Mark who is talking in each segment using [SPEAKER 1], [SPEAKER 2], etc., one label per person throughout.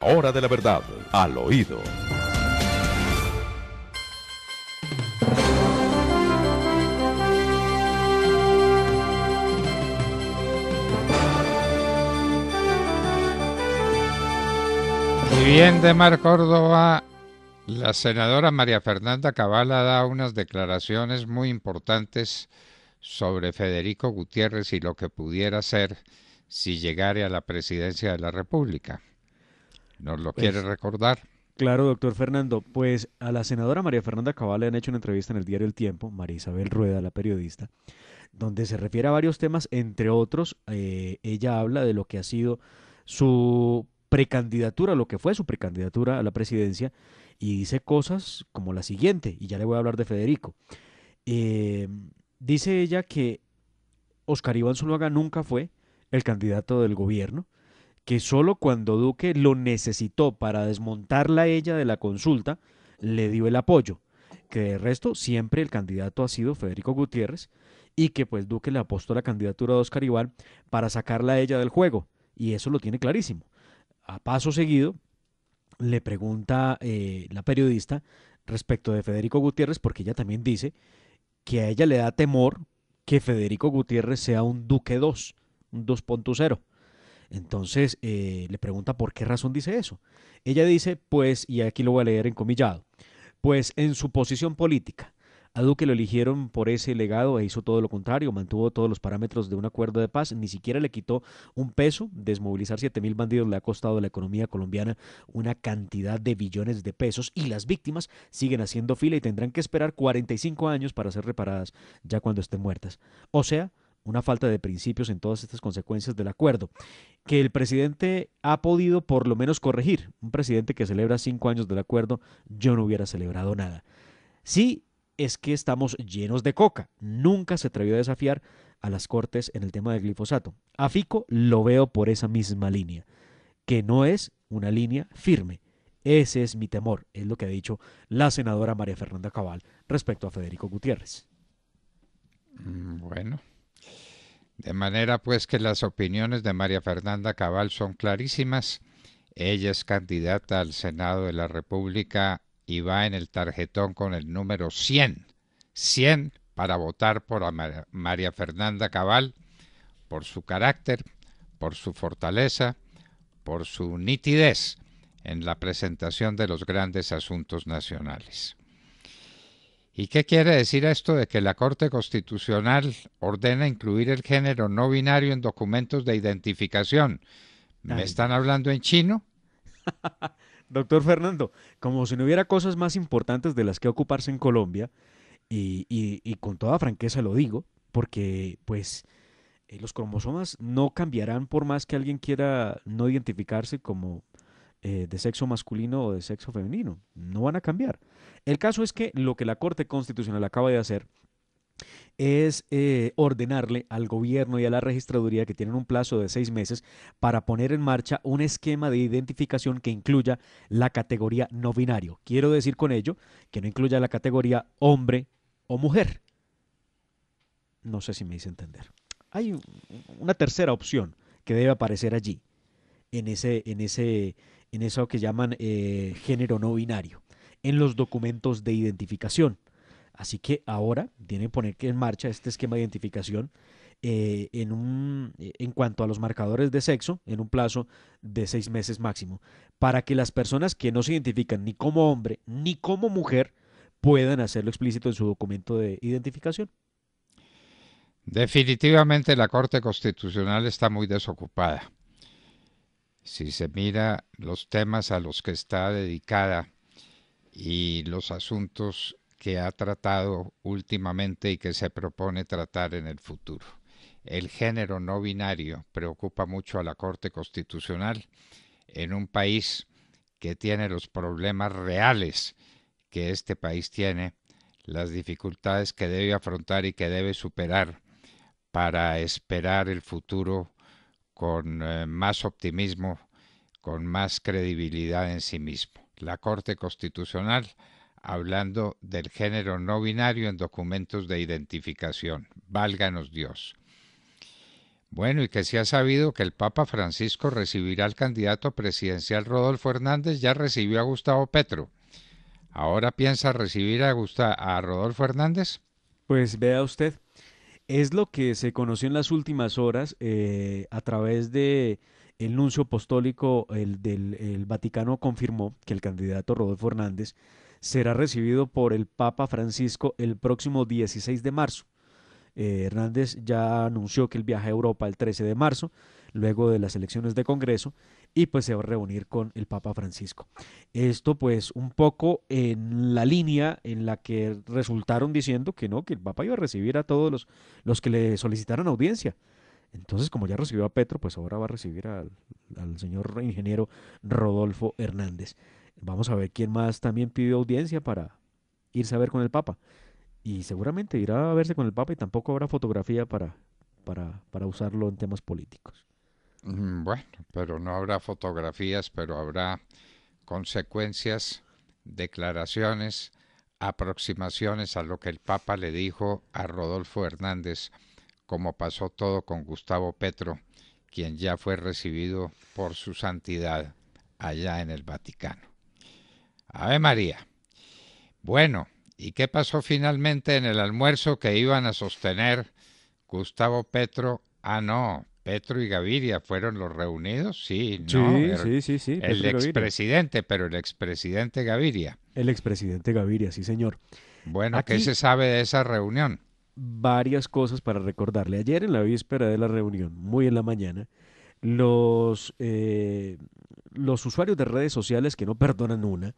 [SPEAKER 1] Hora de la verdad, al oído.
[SPEAKER 2] Y bien de Mar Córdoba, la senadora María Fernanda Cabala da unas declaraciones muy importantes sobre Federico Gutiérrez y lo que pudiera ser si llegara a la presidencia de la República. ¿Nos lo pues quiere recordar?
[SPEAKER 1] Claro, doctor Fernando. Pues a la senadora María Fernanda Cabal le han hecho una entrevista en el diario El Tiempo, María Isabel Rueda, la periodista, donde se refiere a varios temas, entre otros, eh, ella habla de lo que ha sido su precandidatura, lo que fue su precandidatura a la presidencia, y dice cosas como la siguiente, y ya le voy a hablar de Federico. Eh, dice ella que Oscar Iván Zuluaga nunca fue el candidato del gobierno, que solo cuando Duque lo necesitó para desmontarla ella de la consulta, le dio el apoyo, que de resto siempre el candidato ha sido Federico Gutiérrez, y que pues Duque le apostó la candidatura a Oscar Iván para sacarla ella del juego, y eso lo tiene clarísimo. A paso seguido, le pregunta eh, la periodista respecto de Federico Gutiérrez, porque ella también dice que a ella le da temor que Federico Gutiérrez sea un Duque 2, un 2.0. Entonces eh, le pregunta por qué razón dice eso. Ella dice, pues, y aquí lo voy a leer encomillado, pues en su posición política. A Duque lo eligieron por ese legado e hizo todo lo contrario, mantuvo todos los parámetros de un acuerdo de paz, ni siquiera le quitó un peso, desmovilizar 7 mil bandidos le ha costado a la economía colombiana una cantidad de billones de pesos y las víctimas siguen haciendo fila y tendrán que esperar 45 años para ser reparadas ya cuando estén muertas. O sea, una falta de principios en todas estas consecuencias del acuerdo, que el presidente ha podido por lo menos corregir. Un presidente que celebra cinco años del acuerdo, yo no hubiera celebrado nada. Sí, es que estamos llenos de coca. Nunca se atrevió a desafiar a las cortes en el tema del glifosato. A Fico lo veo por esa misma línea, que no es una línea firme. Ese es mi temor, es lo que ha dicho la senadora María Fernanda Cabal respecto a Federico Gutiérrez.
[SPEAKER 2] Mm, bueno, de manera pues que las opiniones de María Fernanda Cabal son clarísimas. Ella es candidata al Senado de la República y va en el tarjetón con el número 100. 100 para votar por María Fernanda Cabal, por su carácter, por su fortaleza, por su nitidez en la presentación de los grandes asuntos nacionales. ¿Y qué quiere decir esto de que la Corte Constitucional ordena incluir el género no binario en documentos de identificación? ¿Me están hablando en chino? Doctor Fernando, como si no hubiera cosas más importantes de las que ocuparse en Colombia,
[SPEAKER 1] y, y con toda franqueza lo digo, porque pues eh, los cromosomas no cambiarán por más que alguien quiera no identificarse como eh, de sexo masculino o de sexo femenino. No van a cambiar. El caso es que lo que la Corte Constitucional acaba de hacer es eh, ordenarle al gobierno y a la registraduría que tienen un plazo de seis meses para poner en marcha un esquema de identificación que incluya la categoría no binario. Quiero decir con ello que no incluya la categoría hombre o mujer. No sé si me hice entender. Hay una tercera opción que debe aparecer allí, en ese, en ese en eso que llaman eh, género no binario, en los documentos de identificación. Así que ahora tienen que poner en marcha este esquema de identificación eh, en, un, eh, en cuanto a los marcadores de sexo en un plazo de seis meses máximo, para que las personas que no se identifican ni como hombre ni como mujer puedan hacerlo explícito
[SPEAKER 2] en su documento de identificación. Definitivamente la Corte Constitucional está muy desocupada si se mira los temas a los que está dedicada y los asuntos que ha tratado últimamente y que se propone tratar en el futuro. El género no binario preocupa mucho a la Corte Constitucional en un país que tiene los problemas reales que este país tiene, las dificultades que debe afrontar y que debe superar para esperar el futuro con eh, más optimismo con más credibilidad en sí mismo. La Corte Constitucional hablando del género no binario en documentos de identificación. Válganos Dios. Bueno, y que se ha sabido que el Papa Francisco recibirá al candidato presidencial Rodolfo Hernández, ya recibió a Gustavo Petro. ¿Ahora piensa recibir a, a Rodolfo Hernández? Pues vea usted, es lo que se conoció en las últimas
[SPEAKER 1] horas eh, a través de el nuncio apostólico el del Vaticano confirmó que el candidato Rodolfo Hernández será recibido por el Papa Francisco el próximo 16 de marzo. Eh, Hernández ya anunció que el viaje a Europa el 13 de marzo, luego de las elecciones de Congreso, y pues se va a reunir con el Papa Francisco. Esto pues un poco en la línea en la que resultaron diciendo que no, que el Papa iba a recibir a todos los, los que le solicitaron audiencia. Entonces, como ya recibió a Petro, pues ahora va a recibir al, señor ingeniero Rodolfo Hernández. Vamos a ver quién más también pidió audiencia para irse a ver con el Papa. Y seguramente irá a verse con el Papa y tampoco habrá fotografía para, para, para usarlo en temas políticos.
[SPEAKER 2] Mm, bueno, pero no habrá fotografías, pero habrá consecuencias, declaraciones, aproximaciones a lo que el Papa le dijo a Rodolfo Hernández como pasó todo con Gustavo Petro, quien ya fue recibido por su santidad allá en el Vaticano. Ave María. Bueno, ¿y qué pasó finalmente en el almuerzo que iban a sostener Gustavo Petro? Ah, no, Petro y Gaviria fueron los reunidos, sí, sí, ¿no? el, sí, sí, El expresidente, pero el expresidente Gaviria.
[SPEAKER 1] El expresidente Gaviria, sí, señor. Bueno, ¿qué se sabe de esa reunión? varias cosas para recordarle. Ayer en la víspera de la reunión, muy en la mañana, los, eh, los usuarios de redes sociales que no perdonan una,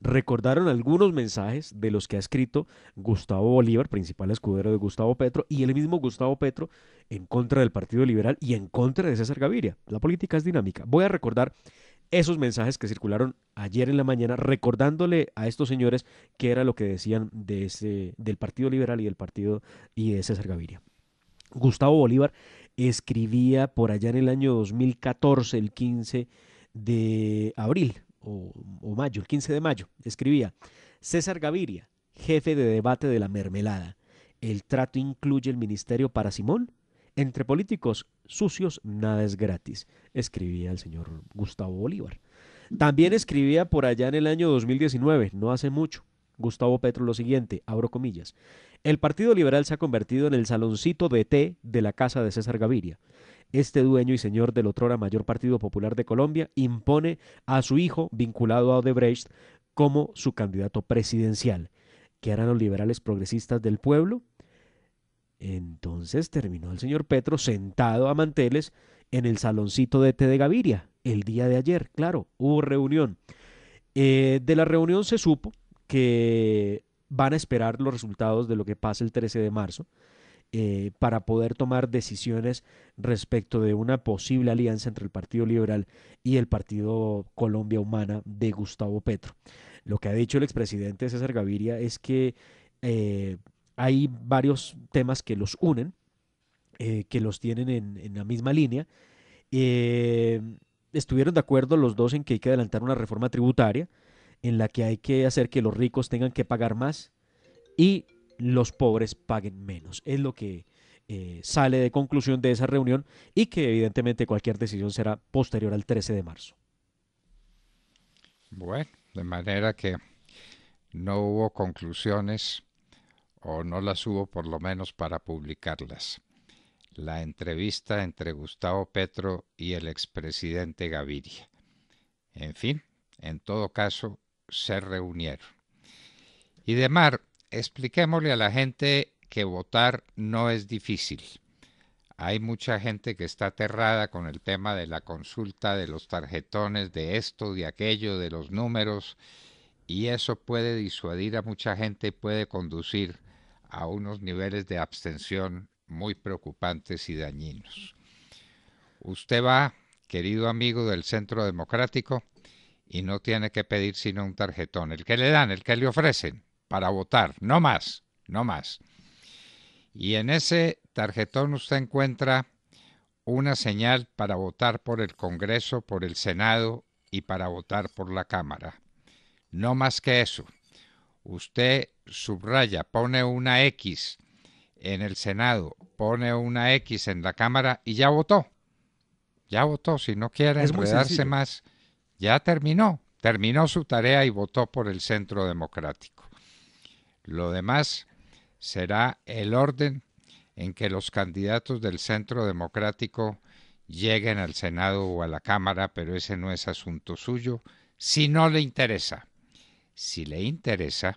[SPEAKER 1] recordaron algunos mensajes de los que ha escrito Gustavo Bolívar, principal escudero de Gustavo Petro, y el mismo Gustavo Petro en contra del Partido Liberal y en contra de César Gaviria. La política es dinámica. Voy a recordar esos mensajes que circularon ayer en la mañana, recordándole a estos señores qué era lo que decían de ese, del Partido Liberal y del partido y de César Gaviria. Gustavo Bolívar escribía por allá en el año 2014, el 15 de abril o, o mayo, el 15 de mayo, escribía César Gaviria, jefe de debate de la mermelada. El trato incluye el ministerio para Simón entre políticos sucios, nada es gratis, escribía el señor Gustavo Bolívar. También escribía por allá en el año 2019, no hace mucho, Gustavo Petro lo siguiente, abro comillas. El Partido Liberal se ha convertido en el saloncito de té de la casa de César Gaviria. Este dueño y señor del otrora mayor Partido Popular de Colombia impone a su hijo, vinculado a Odebrecht, como su candidato presidencial. ¿Qué harán los liberales progresistas del pueblo? Entonces terminó el señor Petro sentado a manteles en el saloncito de té de Gaviria el día de ayer. Claro, hubo reunión. Eh, de la reunión se supo que van a esperar los resultados de lo que pasa el 13 de marzo eh, para poder tomar decisiones respecto de una posible alianza entre el Partido Liberal y el Partido Colombia Humana de Gustavo Petro. Lo que ha dicho el expresidente César Gaviria es que eh, hay varios temas que los unen, eh, que los tienen en, la misma línea. Eh, estuvieron de acuerdo los dos en que hay que adelantar una reforma tributaria en la que hay que hacer que los ricos tengan que pagar más y los pobres paguen menos. Es lo que eh, sale de conclusión de esa reunión y que evidentemente cualquier decisión será posterior al 13 de marzo.
[SPEAKER 2] Bueno, de manera que no hubo conclusiones o no las hubo por lo menos para publicarlas. La entrevista entre Gustavo Petro y el expresidente Gaviria. En fin, en todo caso, se reunieron. Y de mar, expliquémosle a la gente que votar no es difícil. Hay mucha gente que está aterrada con el tema de la consulta, de los tarjetones, de esto, de aquello, de los números, y eso puede disuadir a mucha gente, y puede conducir a unos niveles de abstención muy preocupantes y dañinos. Usted va, querido amigo del Centro Democrático, y no tiene que pedir sino un tarjetón, el que le dan, el que le ofrecen, para votar, no más, no más. Y en ese tarjetón usted encuentra una señal para votar por el Congreso, por el Senado y para votar por la Cámara. No más que eso usted subraya, pone una X en el Senado, pone una X en la Cámara y ya votó. Ya votó, si no quiere es más, ya terminó, terminó su tarea y votó por el centro democrático. Lo demás será el orden en que los candidatos del centro democrático lleguen al Senado o a la Cámara, pero ese no es asunto suyo, si no le interesa si le interesa,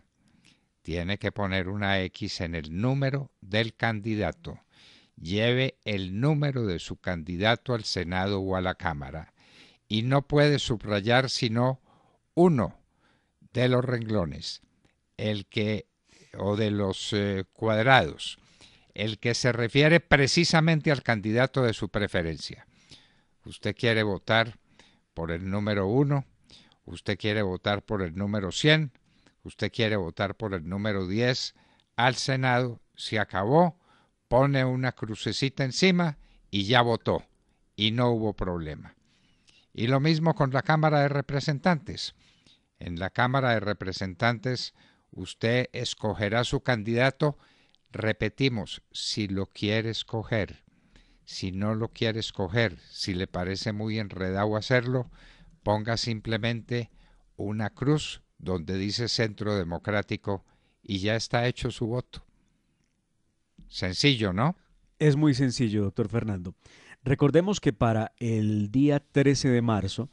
[SPEAKER 2] tiene que poner una X en el número del candidato. Lleve el número de su candidato al Senado o a la Cámara. Y no puede subrayar sino uno de los renglones, el que o de los eh, cuadrados, el que se refiere precisamente al candidato de su preferencia. Usted quiere votar por el número uno, usted quiere votar por el número 100, usted quiere votar por el número 10 al Senado, se acabó, pone una crucecita encima y ya votó y no hubo problema. Y lo mismo con la Cámara de Representantes. En la Cámara de Representantes usted escogerá su candidato, repetimos, si lo quiere escoger. Si no lo quiere escoger, si le parece muy enredado hacerlo, ponga simplemente una cruz donde dice Centro Democrático y ya está hecho su voto. Sencillo, ¿no? Es muy sencillo, doctor Fernando.
[SPEAKER 1] Recordemos que para el día 13 de marzo,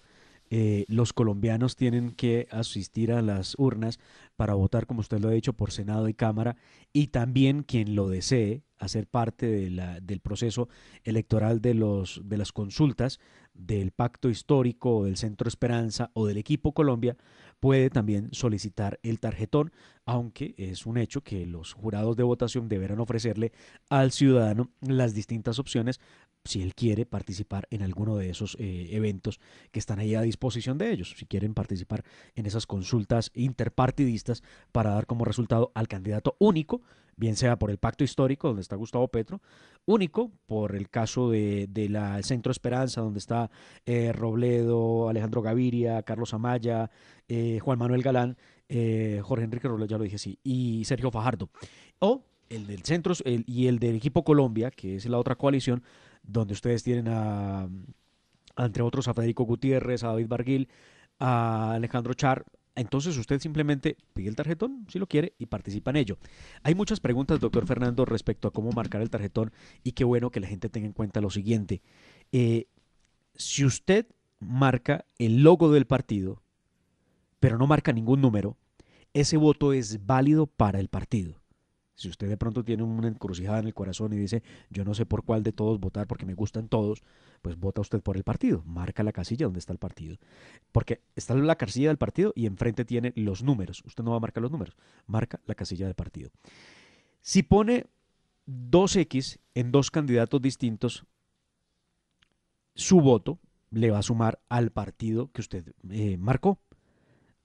[SPEAKER 1] eh, los colombianos tienen que asistir a las urnas para votar, como usted lo ha dicho, por Senado y Cámara, y también quien lo desee hacer parte del proceso electoral de, los, de las consultas del Pacto Histórico o del Centro Esperanza o del equipo Colombia puede también solicitar el tarjetón, aunque es un hecho que los jurados de votación deberán ofrecerle al ciudadano las distintas opciones si él quiere participar en alguno de esos eh, eventos que están ahí a disposición de ellos, si quieren participar en esas consultas interpartidistas para dar como resultado al candidato único, bien sea por el pacto histórico, donde está Gustavo Petro, único por el caso del de la Centro Esperanza, donde está eh, Robledo, Alejandro Gaviria, Carlos Amaya, eh, Juan Manuel Galán, Jorge Enrique Robledo, ya lo dije así, y Sergio Fajardo, o el del Centro y el del equipo Colombia, que es la otra coalición, donde ustedes tienen a, entre otros, a Federico Gutiérrez, a David Barguil, a Alejandro Char. Entonces usted simplemente pide el tarjetón, si lo quiere, y participa en ello. Hay muchas preguntas, doctor Fernando, respecto a cómo marcar el tarjetón y qué bueno que la gente tenga en cuenta lo siguiente. Eh, si usted marca el logo del partido, pero no marca ningún número, ese voto es válido para el partido. Si usted de pronto tiene una encrucijada en el corazón y dice, yo no sé por cuál de todos votar porque me gustan todos, pues vota usted por el partido. Marca la casilla donde está el partido. Porque está la casilla del partido y enfrente tiene los números. Usted no va a marcar los números, marca la casilla del partido. Si pone 2X en dos candidatos distintos, su voto le va a sumar al partido que usted eh, marcó.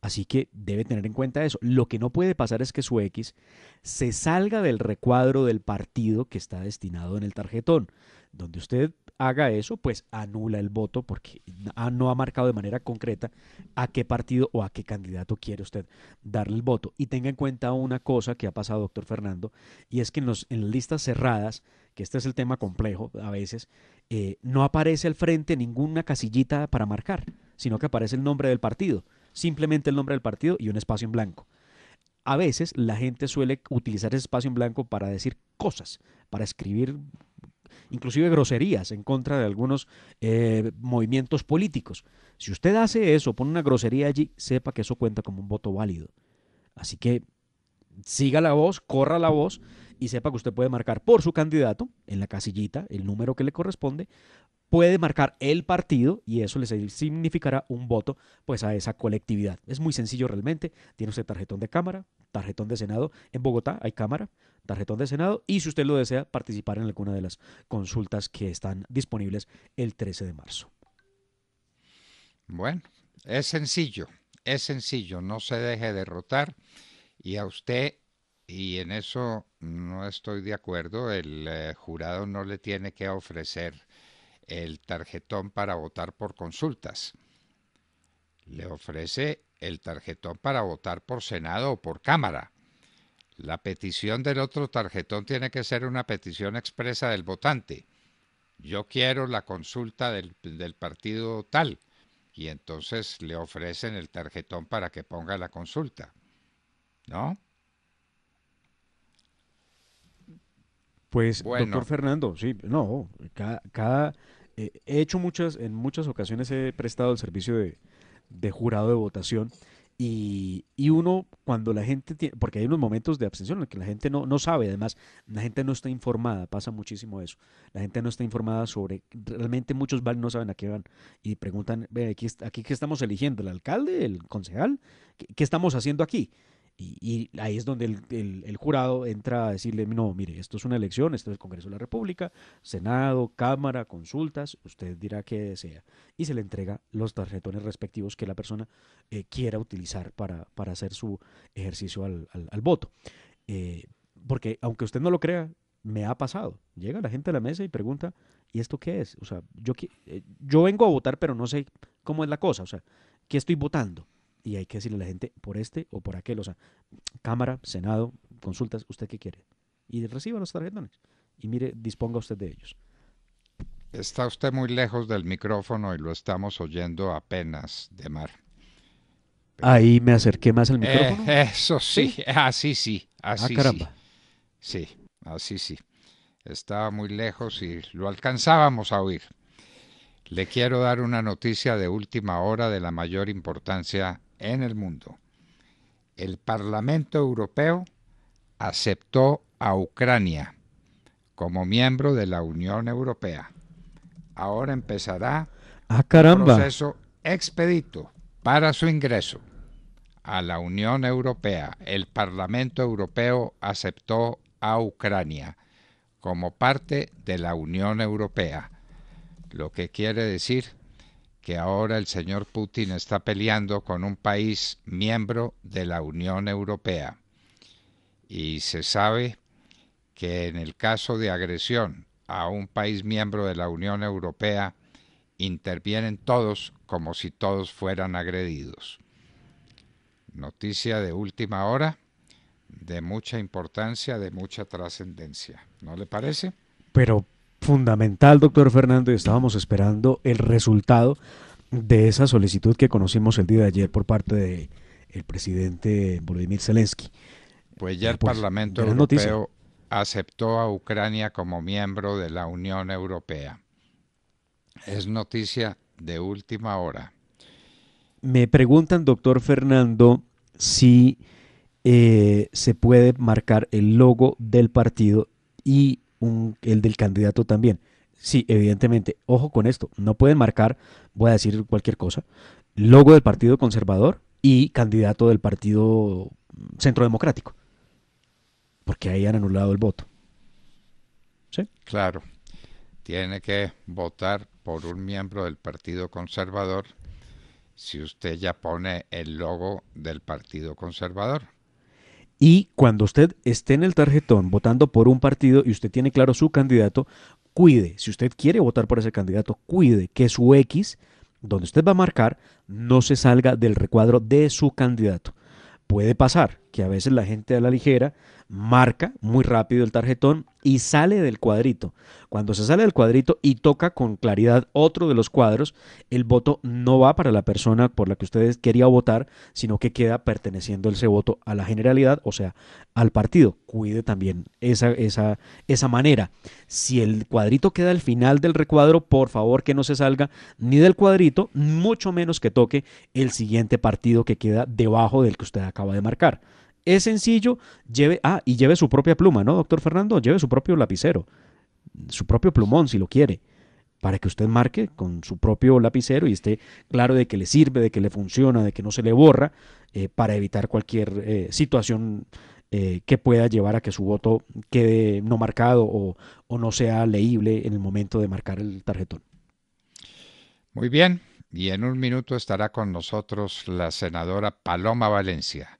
[SPEAKER 1] Así que debe tener en cuenta eso. Lo que no puede pasar es que su X se salga del recuadro del partido que está destinado en el tarjetón. Donde usted haga eso, pues anula el voto porque no ha marcado de manera concreta a qué partido o a qué candidato quiere usted darle el voto. Y tenga en cuenta una cosa que ha pasado, doctor Fernando, y es que en, los, las listas cerradas, que este es el tema complejo a veces, eh, no aparece al frente ninguna casillita para marcar, sino que aparece el nombre del partido simplemente el nombre del partido y un espacio en blanco. A veces la gente suele utilizar ese espacio en blanco para decir cosas, para escribir inclusive groserías en contra de algunos eh, movimientos políticos. Si usted hace eso, pone una grosería allí, sepa que eso cuenta como un voto válido. Así que siga la voz, corra la voz y sepa que usted puede marcar por su candidato en la casillita el número que le corresponde puede marcar el partido y eso le significará un voto pues a esa colectividad. Es muy sencillo realmente, tiene usted tarjetón de cámara, tarjetón de Senado, en Bogotá hay cámara, tarjetón de Senado y si usted lo desea participar en alguna de las consultas que están disponibles
[SPEAKER 2] el 13 de marzo. Bueno, es sencillo, es sencillo, no se deje derrotar y a usted, y en eso no estoy de acuerdo, el eh, jurado no le tiene que ofrecer el tarjetón para votar por consultas. Le ofrece el tarjetón para votar por Senado o por Cámara. La petición del otro tarjetón tiene que ser una petición expresa del votante. Yo quiero la consulta del, partido tal. Y entonces le ofrecen el tarjetón para que ponga la consulta. ¿No?
[SPEAKER 1] Pues, doctor Fernando, sí, no, cada, cada, eh, he hecho muchas, en muchas ocasiones he prestado el servicio de, jurado de votación. Y, uno, cuando la gente tiene, porque hay unos momentos de abstención en los que la gente no, no sabe, además, la gente no está informada, pasa muchísimo eso. La gente no está informada sobre, realmente muchos van, no saben a qué van y preguntan, aquí, aquí qué estamos eligiendo, el alcalde, el concejal, qué estamos haciendo aquí? Y, ahí es donde el, jurado entra a decirle, no, mire, esto es una elección, esto es el Congreso de la República, Senado, Cámara, consultas, usted dirá qué desea. Y se le entrega los tarjetones respectivos que la persona eh, quiera utilizar para, hacer su ejercicio al, voto. Eh, porque aunque usted no lo crea, me ha pasado. Llega la gente a la mesa y pregunta, ¿y esto qué es? O sea, yo, eh, yo vengo a votar, pero no sé cómo es la cosa, o sea, ¿qué estoy votando? y hay que decirle a la gente por este o por aquel. O sea, Cámara, Senado, consultas, usted qué quiere. Y reciba los tarjetones. Y mire, disponga usted de ellos.
[SPEAKER 2] Está usted muy lejos del micrófono y lo estamos oyendo apenas de mar.
[SPEAKER 1] Ahí me acerqué más al eh, micrófono.
[SPEAKER 2] eso sí, sí, eh, así sí, ah, caramba. sí. Sí, así sí. Estaba muy lejos y lo alcanzábamos a oír. Le quiero dar una noticia de última hora de la mayor importancia en el mundo. El Parlamento Europeo aceptó a Ucrania como miembro de la Unión Europea. Ahora empezará ah, un proceso expedito para su ingreso a la Unión Europea. El Parlamento Europeo aceptó a Ucrania como parte de la Unión Europea, lo que quiere decir que ahora el señor Putin está peleando con un país miembro de la Unión Europea. Y se sabe que en el caso de agresión a un país miembro de la Unión Europea, intervienen todos como si todos fueran agredidos. Noticia de última hora, de mucha importancia, de mucha trascendencia. ¿No le parece?
[SPEAKER 1] Pero fundamental, doctor Fernando, y estábamos esperando el resultado de esa solicitud que conocimos el día de ayer por parte del presidente Volodymyr Zelensky.
[SPEAKER 2] Pues ya eh, el pues, Parlamento Europeo aceptó a Ucrania como miembro de la Unión Europea. Es noticia de última hora.
[SPEAKER 1] Me preguntan, doctor Fernando, si eh, se puede marcar el logo del partido y un, el del candidato también. Sí, evidentemente, ojo con esto, no pueden marcar, voy a decir cualquier cosa, logo del Partido Conservador y candidato del Partido Centro Democrático, porque ahí han anulado el voto. ¿Sí?
[SPEAKER 2] Claro, tiene que votar por un miembro del Partido Conservador si usted ya pone el logo del Partido Conservador.
[SPEAKER 1] Y cuando usted esté en el tarjetón votando por un partido y usted tiene claro su candidato, cuide, si usted quiere votar por ese candidato, cuide que su X, donde usted va a marcar, no se salga del recuadro de su candidato. Puede pasar, que a veces la gente a la ligera marca muy rápido el tarjetón y sale del cuadrito. Cuando se sale del cuadrito y toca con claridad otro de los cuadros, el voto no va para la persona por la que ustedes quería votar, sino que queda perteneciendo ese voto a la generalidad, o sea, al partido. Cuide también esa manera. Si el cuadrito queda al final del recuadro, por favor que no se salga ni del cuadrito, mucho menos que toque el siguiente partido que queda debajo del que usted acaba de marcar. Es sencillo, lleve, ah, y lleve su propia pluma, ¿no, doctor Fernando? Lleve su propio lapicero, su propio plumón si lo quiere, para que usted marque con su propio lapicero y esté claro de que le sirve, de que le funciona, de que no se le borra, eh, para evitar cualquier eh, situación eh, que pueda llevar a que su voto quede no marcado o, o no sea leíble en el momento de marcar el tarjetón.
[SPEAKER 2] Muy bien, y en un minuto estará con nosotros la senadora Paloma Valencia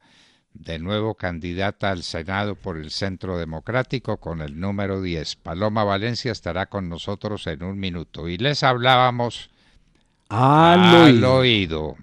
[SPEAKER 2] de nuevo candidata al Senado por el Centro Democrático con el número 10. Paloma Valencia estará con nosotros en un minuto. Y les hablábamos al, oído